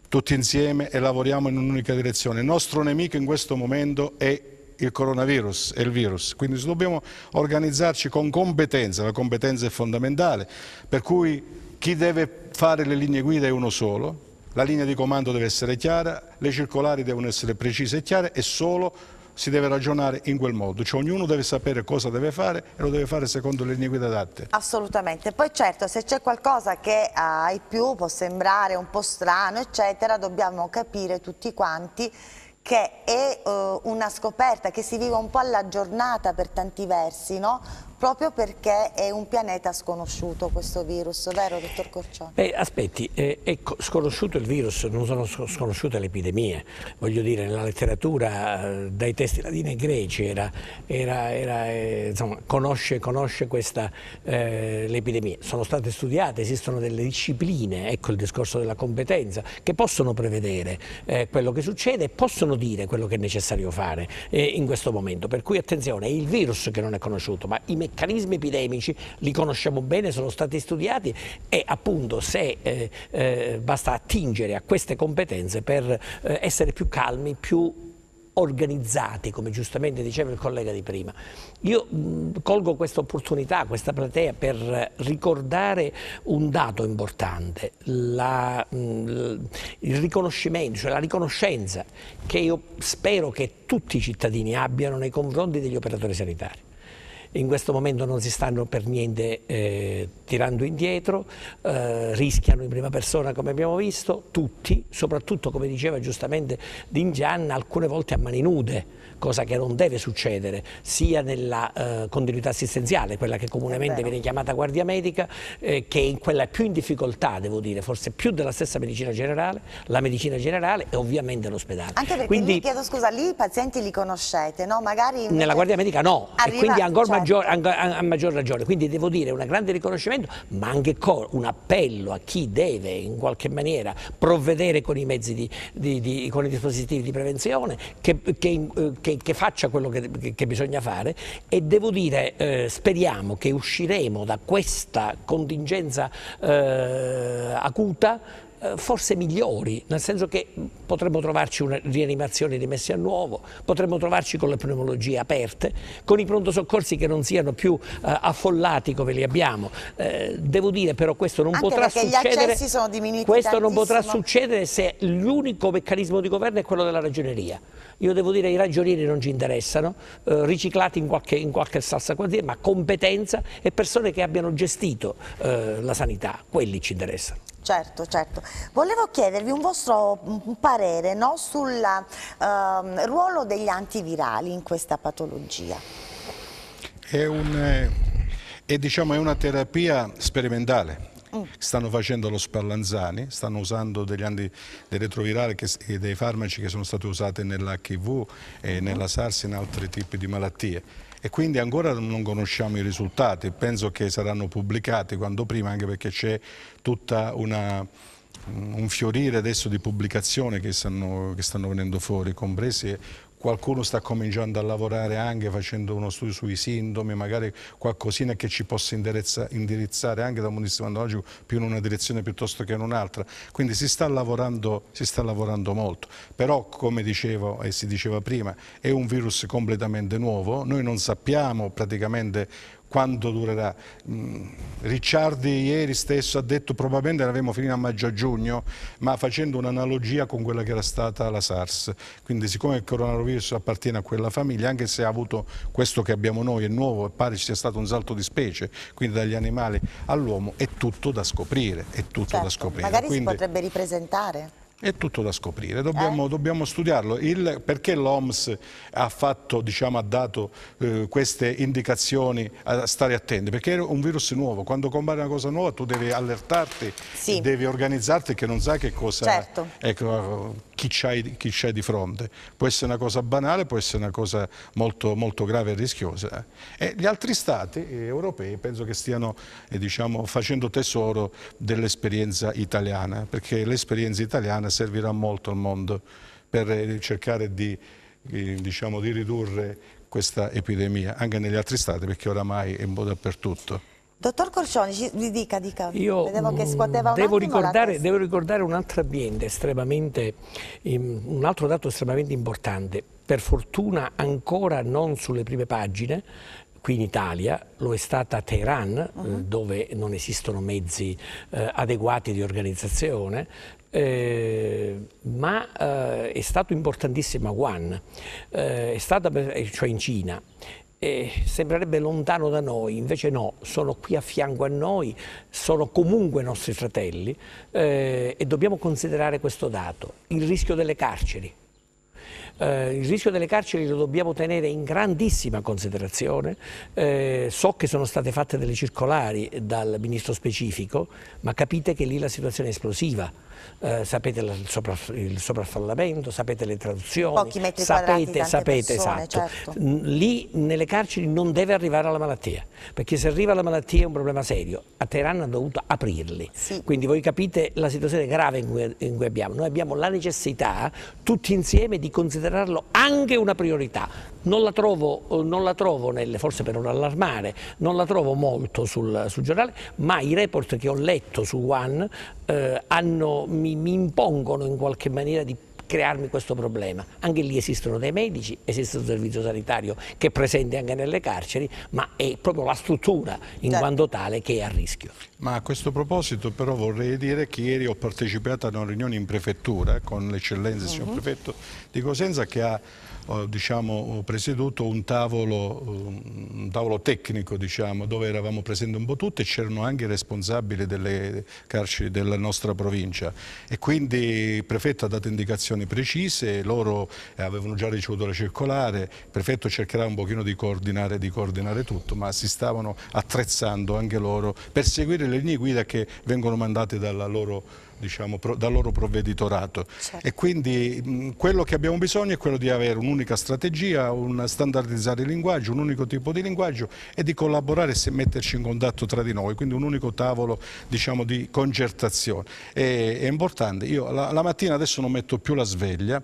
Speaker 2: tutti insieme e lavoriamo in un'unica direzione, il nostro nemico in questo momento è il coronavirus e il virus, quindi dobbiamo organizzarci con competenza, la competenza è fondamentale, per cui chi deve fare le linee guida è uno solo, la linea di comando deve essere chiara, le circolari devono essere precise e chiare e solo si deve ragionare in quel modo, cioè ognuno deve sapere cosa deve fare e lo deve fare secondo le linee guida adatte.
Speaker 1: Assolutamente, poi certo se c'è qualcosa che ai più può sembrare un po' strano eccetera, dobbiamo capire tutti quanti che è uh, una scoperta che si vive un po' alla giornata per tanti versi, no? proprio perché è un pianeta sconosciuto questo virus, vero dottor Corcione?
Speaker 3: Beh, aspetti, eh, ecco, sconosciuto il virus, non sono sconosciute le epidemie, voglio dire, nella letteratura eh, dai testi latini e greci era, era, era eh, insomma, conosce, conosce questa, eh, le sono state studiate, esistono delle discipline, ecco il discorso della competenza, che possono prevedere eh, quello che succede e possono dire quello che è necessario fare eh, in questo momento, per cui attenzione, è il virus che non è conosciuto, ma i meccanismi meccanismi epidemici li conosciamo bene, sono stati studiati e appunto se eh, eh, basta attingere a queste competenze per eh, essere più calmi, più organizzati, come giustamente diceva il collega di prima. Io mh, colgo questa opportunità, questa platea, per ricordare un dato importante, la, mh, il riconoscimento, cioè la riconoscenza che io spero che tutti i cittadini abbiano nei confronti degli operatori sanitari in questo momento non si stanno per niente eh, tirando indietro, eh, rischiano in prima persona come abbiamo visto, tutti, soprattutto come diceva giustamente Dingianna, alcune volte a mani nude, cosa che non deve succedere, sia nella eh, continuità assistenziale, quella che comunemente viene chiamata guardia medica, eh, che è quella più in difficoltà, devo dire, forse più della stessa medicina generale, la medicina generale e ovviamente l'ospedale. Anche perché Quindi, lì, chiedo
Speaker 1: scusa, lì i pazienti li conoscete, no? Magari Nella
Speaker 3: guardia medica no, arriva, e quindi ancora cioè, maggior, a, a, maggior, ragione. Quindi devo dire un grande riconoscimento, ma anche un appello a chi deve in qualche maniera provvedere con i mezzi, di, di, di, con i dispositivi di prevenzione, che, che, eh, che, che faccia quello che, bisogna fare e devo dire eh, speriamo che usciremo da questa contingenza eh, acuta eh, forse migliori, nel senso che potremmo trovarci una rianimazione rimessa a nuovo, potremmo trovarci con le pneumologie aperte, con i pronto soccorsi che non siano più eh, affollati come li abbiamo. Eh, devo dire però questo non Anche potrà succedere. Gli sono diminuiti questo non potrà succedere se l'unico meccanismo di governo è quello della ragioneria. Io devo dire che i ragionieri non ci interessano, eh, riciclati in qualche, in qualche salsa quantità, ma competenza e persone che abbiano gestito eh, la sanità, quelli ci interessano
Speaker 1: certo, certo. Volevo chiedervi un vostro mm, mm, parere no, sul eh, ruolo degli antivirali in questa patologia.
Speaker 2: È, un, eh, è, diciamo, è una terapia sperimentale, mm. stanno facendo lo spallanzani, stanno usando degli anti, dei retrovirali e dei farmaci che sono stati usati nell'HIV e mm-hmm. nella SARS e in altri tipi di malattie e quindi ancora non conosciamo i risultati. Penso che saranno pubblicati quanto prima anche perché c'è tutta una un fiorire adesso di pubblicazioni che stanno, che stanno venendo fuori, compresi qualcuno sta cominciando a lavorare anche facendo uno studio sui sintomi, magari qualcosina che ci possa indirizzare anche dal un punto di più in una direzione piuttosto che in un'altra. Quindi si sta, lavorando, si sta lavorando molto, però come dicevo e si diceva prima è un virus completamente nuovo, noi non sappiamo praticamente quanto durerà. Mm, Ricciardi ieri stesso ha detto probabilmente l'avremo finito a maggio-giugno, ma facendo un'analogia con quella che era stata la SARS. Quindi siccome il coronavirus appartiene a quella famiglia, anche se ha avuto questo che abbiamo noi, è nuovo e pare ci sia stato un salto di specie, quindi dagli animali all'uomo, è tutto da scoprire. È tutto certo, da scoprire. Magari quindi... si potrebbe
Speaker 1: ripresentare.
Speaker 2: È tutto da scoprire, dobbiamo, eh. dobbiamo studiarlo. Il, perché l'OMS ha, diciamo, ha, dato eh, queste indicazioni a stare attenti? Perché è un virus nuovo, quando compare una cosa nuova tu devi allertarti, sì. devi organizzarti che non sai che cosa... Certo. Ecco, chi c'è di fronte. Può essere una cosa banale, può essere una cosa molto, molto grave e rischiosa. E gli altri stati eh, europei penso che stiano eh, diciamo, facendo tesoro dell'esperienza italiana, perché l'esperienza italiana servirà molto al mondo per eh, cercare di, eh, diciamo, di ridurre questa epidemia, anche negli altri stati perché oramai è un po' dappertutto.
Speaker 1: Dottor Corcioni, vi dica, dica. Io Vedevo che scuoteva mm, un devo ricordare, devo
Speaker 3: ricordare un altro ambiente estremamente, un altro dato estremamente importante. Per fortuna ancora non sulle prime pagine, qui in Italia, lo è stata Teheran, eh, uh -huh. dove non esistono mezzi eh, adeguati di organizzazione, eh, ma eh, è stato importantissimo a Wuhan, eh, è stata eh, cioè in Cina. E sembrerebbe lontano da noi, invece no, sono qui a fianco a noi, sono comunque nostri fratelli eh, e dobbiamo considerare questo dato, il rischio delle carceri. Eh, il rischio delle carceri lo dobbiamo tenere in grandissima considerazione. Eh, so che sono state fatte delle circolari dal ministro specifico, ma capite che lì la situazione è esplosiva eh, sapete il, sopra, il, sopraffallamento, sapete le traduzioni, sapete, sapete persone, esatto. Certo. Lì nelle carceri non deve arrivare la malattia, perché se arriva la malattia è un problema serio. A Teheran hanno dovuto aprirli. Sì. Quindi voi capite la situazione grave in cui, in cui abbiamo. Noi abbiamo la necessità tutti insieme di considerarlo anche una priorità. Non la trovo, non la trovo nelle, forse per non allarmare, non la trovo molto sul, sul giornale, ma i report che ho letto su One eh, hanno mi, mi impongono in qualche maniera di crearmi questo problema. Anche lì esistono dei medici, esiste un servizio sanitario che è presente anche nelle carceri, ma è proprio la struttura in certo. quanto tale che è a rischio. Ma a questo proposito
Speaker 2: però vorrei dire che ieri ho partecipato a una riunione in prefettura eh, con l'eccellenza, il signor uh mhm. -huh. prefetto di Cosenza, che ha diciamo, presieduto un tavolo, un tavolo tecnico diciamo, dove eravamo presenti un po' tutti e c'erano anche i responsabili delle carceri della nostra provincia e quindi il prefetto ha dato indicazioni precise, loro avevano già ricevuto la circolare, il prefetto cercherà un pochino di coordinare, di coordinare tutto ma si stavano attrezzando anche loro per seguire le linee guida che vengono mandate dalla loro provincia diciamo, pro, dal loro provveditorato. Certo. E quindi mh, quello che abbiamo bisogno è quello di avere un'unica strategia, un standardizzare il linguaggio, un unico tipo di linguaggio e di collaborare e metterci in contatto tra di noi, quindi un unico tavolo diciamo, di concertazione. E, è importante, io la, la mattina adesso non metto più la sveglia,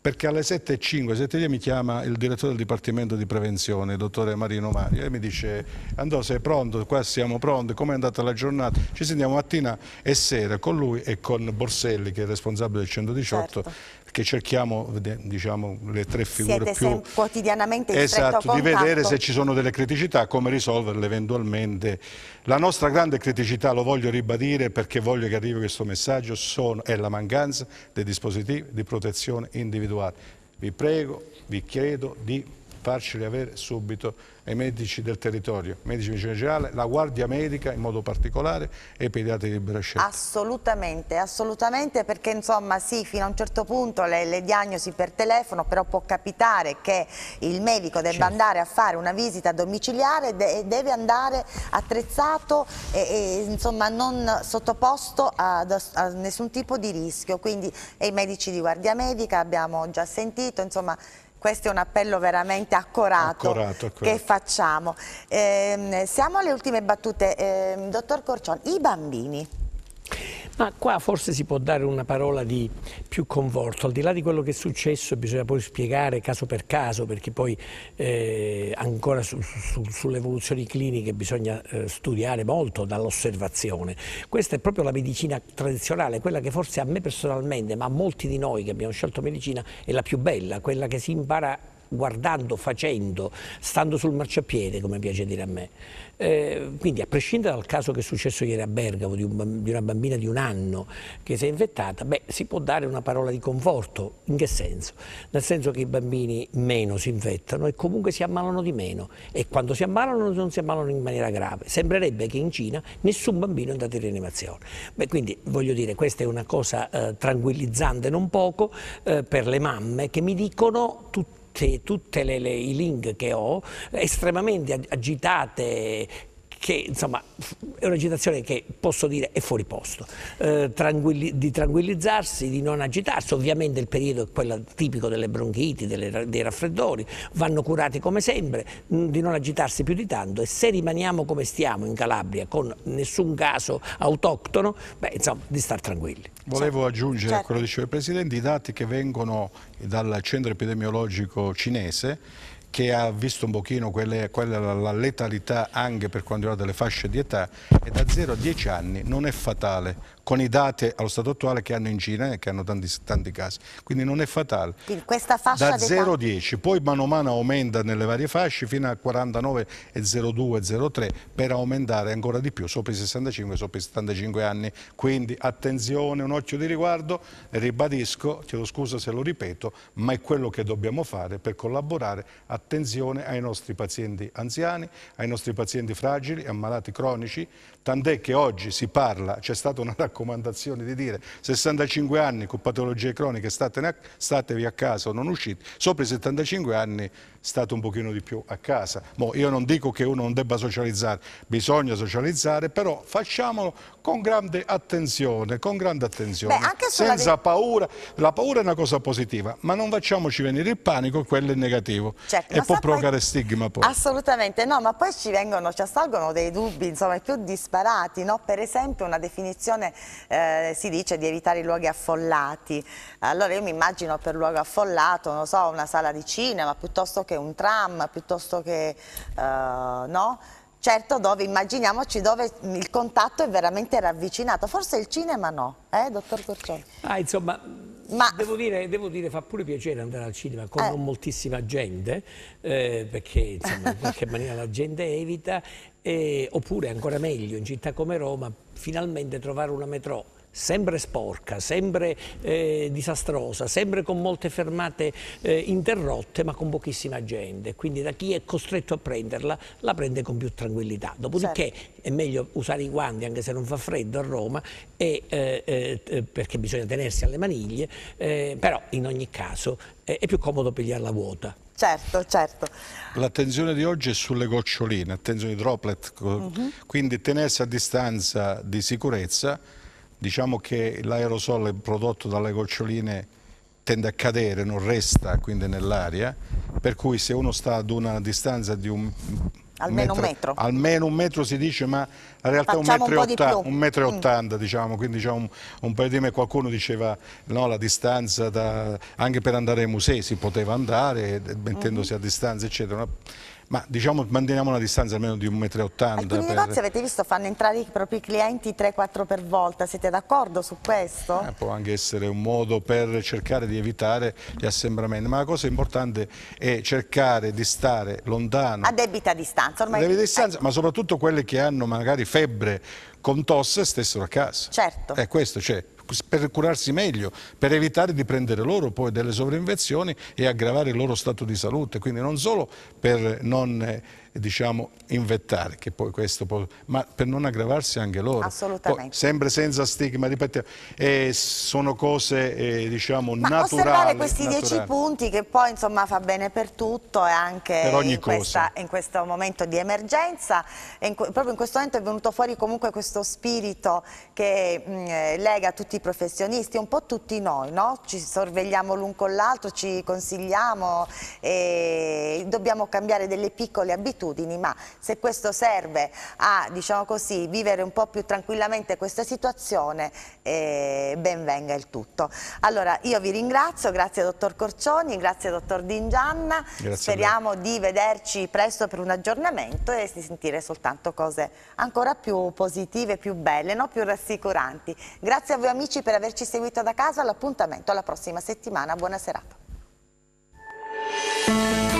Speaker 2: perché alle 7.05, 7.10 mi chiama il direttore del Dipartimento di Prevenzione, il dottore Marino Mario, e mi dice Andò sei pronto, qua siamo pronti, com'è andata la giornata? Ci sentiamo mattina e sera con lui e con Borselli che è responsabile del 118 certo che cerchiamo diciamo, le tre figure Siete più
Speaker 1: quotidianamente esatto, di vedere se ci
Speaker 2: sono delle criticità, come risolverle eventualmente. La nostra grande criticità, lo voglio ribadire perché voglio che arrivi questo messaggio, sono, è la mancanza dei dispositivi di protezione individuale. Vi prego, vi chiedo di farceli avere subito ai medici del territorio, medici vicino generale, la guardia medica in modo particolare e i pediatri di libera scelta.
Speaker 1: Assolutamente, assolutamente perché insomma sì, fino a un certo punto le, le diagnosi per telefono, però può capitare che il medico debba certo. andare a fare una visita domiciliare e deve andare attrezzato e, e insomma, non sottoposto a, a, nessun tipo di rischio, quindi e i medici di guardia medica abbiamo già sentito, insomma questo è un appello veramente accorato, accorato, accorato. che facciamo. Eh, siamo alle ultime battute. Eh, dottor Corcione, i bambini
Speaker 3: ma qua forse si può dare una parola di più conforto, al di là di quello che è successo bisogna poi spiegare caso per caso, perché poi eh, ancora su, su, sulle evoluzioni cliniche bisogna eh, studiare molto dall'osservazione. Questa è proprio la medicina tradizionale, quella che forse a me personalmente, ma a molti di noi che abbiamo scelto medicina, è la più bella, quella che si impara guardando, facendo, stando sul marciapiede, come piace dire a me. Eh, quindi a prescindere dal caso che è successo ieri a Bergamo di, un, di, una bambina di un anno che si è infettata, beh, si può dare una parola di conforto. In che senso? Nel senso che i bambini meno si infettano e comunque si ammalano di meno e quando si ammalano non si ammalano in maniera grave. Sembrerebbe che in Cina nessun bambino è andato in rianimazione. Beh, quindi voglio dire, questa è una cosa eh, tranquillizzante non poco eh, per le mamme che mi dicono tutte tutti i link che ho, estremamente agitate, che insomma è un'agitazione che posso dire è fuori posto, eh, tranquilli di tranquillizzarsi, di non agitarsi, ovviamente il periodo è quello tipico delle bronchiti, delle, dei raffreddori, vanno curati come sempre, mm, di non agitarsi più di tanto e se rimaniamo come stiamo in Calabria con nessun caso autoctono, beh insomma di star tranquilli. Volevo
Speaker 2: esatto. aggiungere certo. a quello certo. che diceva il Presidente, i dati che vengono dal centro epidemiologico cinese che ha visto un pochino quelle, quella, la letalità anche per quanto riguarda le fasce di età e da 0 a 10 anni non è fatale con i dati allo stato attuale che hanno in Cina e che hanno tanti, tanti casi. Quindi non è fatale.
Speaker 1: In questa fascia da 0 a
Speaker 2: 10, poi mano a mano aumenta nelle varie fasce fino a 49,02,03 per aumentare ancora di più sopra i 65, sopra i 75 anni. Quindi attenzione, un occhio di riguardo, ribadisco, chiedo scusa se lo ripeto, ma è quello che dobbiamo fare per collaborare, attenzione ai nostri pazienti anziani, ai nostri pazienti fragili, ammalati cronici, tant'è che oggi si parla, c'è stata una raccomandazione di dire 65 anni con patologie croniche statevi a casa o non uscite, sopra i 75 anni stato un pochino di più a casa. Mo io non dico che uno non debba socializzare, bisogna socializzare, però facciamolo con grande attenzione, con grande attenzione, Beh, anche senza paura. La paura è una cosa positiva, ma non facciamoci venire il panico, quello è negativo certo, e può provocare poi... stigma. Poi.
Speaker 1: Assolutamente no, ma poi ci vengono, ci assalgono dei dubbi, insomma, più disparati, no? Per esempio una definizione eh, si dice di evitare i luoghi affollati. Allora io mi immagino per luogo affollato, non so, una sala di cinema piuttosto che che un tram, piuttosto che... Uh, no? Certo, dove immaginiamoci dove il contatto è veramente ravvicinato, forse il cinema no, eh, dottor Corcioli?
Speaker 3: Ah, insomma, ma... Devo dire, devo, dire, fa pure piacere andare al cinema con eh. non moltissima gente, eh, perché insomma, in qualche maniera la gente evita, eh, oppure ancora meglio in città come Roma finalmente trovare una metro sempre sporca, sempre eh, disastrosa, sempre con molte fermate eh, interrotte ma con pochissima gente, quindi da chi è costretto a prenderla la prende con più tranquillità. Dopodiché certo. è meglio usare i guanti anche se non fa freddo a Roma e, eh, eh, eh perché bisogna tenersi alle maniglie, eh, però in ogni caso è più comodo pigliarla vuota. Certo, certo.
Speaker 2: L'attenzione di oggi è sulle goccioline, attenzione ai droplet, uh mhm. -huh. quindi tenersi a distanza di sicurezza diciamo che l'aerosol prodotto dalle goccioline tende a cadere, non resta quindi nell'aria, per cui se uno sta ad una distanza di un almeno metro, un metro. Almeno un metro si dice, ma in realtà Facciamo un metro, un, otta, un metro e mm. ottanta, mm. diciamo, quindi diciamo un, un paio di metri. Qualcuno diceva no, la distanza da, anche per andare ai musei si poteva andare eh, mettendosi mm. a distanza, eccetera. Ma diciamo manteniamo una distanza almeno di 1,80 m. Alcuni per... negozi avete
Speaker 1: visto fanno entrare i propri clienti 3-4 per volta, siete d'accordo su questo? Eh,
Speaker 2: può anche essere un modo per cercare di evitare gli assembramenti, ma la cosa importante è cercare di stare lontano. A
Speaker 1: debita distanza ormai. A debita
Speaker 2: distanza, ma soprattutto quelle che hanno magari febbre con tosse stessero a casa. Certo. È eh, questo, cioè, per curarsi meglio, per evitare di prendere loro poi delle sovrainfezioni e aggravare il loro stato di salute, quindi non solo per non eh, diciamo, invettare, che poi questo può, ma per non aggravarsi anche loro. Assolutamente. Poi, sempre senza stigma, ripetiamo, eh, sono cose eh, diciamo, ma naturali. osservare questi naturali. dieci
Speaker 1: punti che poi insomma, fa bene per tutto e anche per in, questa, in, questo momento di emergenza. In, proprio in questo momento è venuto fuori comunque questo spirito che mh, mm, eh, lega tutti i professionisti, un po' tutti noi, no? ci sorvegliamo l'un con l'altro, ci consigliamo, e eh, dobbiamo cambiare delle piccole abitudini abitudini, ma se questo serve a diciamo così, vivere un po' più tranquillamente questa situazione, eh, ben venga il tutto. Allora io vi ringrazio, grazie dottor Corcioni, grazie dottor Dingianna, speriamo di vederci presto per un aggiornamento e di sentire soltanto cose ancora più positive, più belle, no? più rassicuranti. Grazie a voi amici per averci seguito da casa, all'appuntamento alla prossima settimana, buona serata.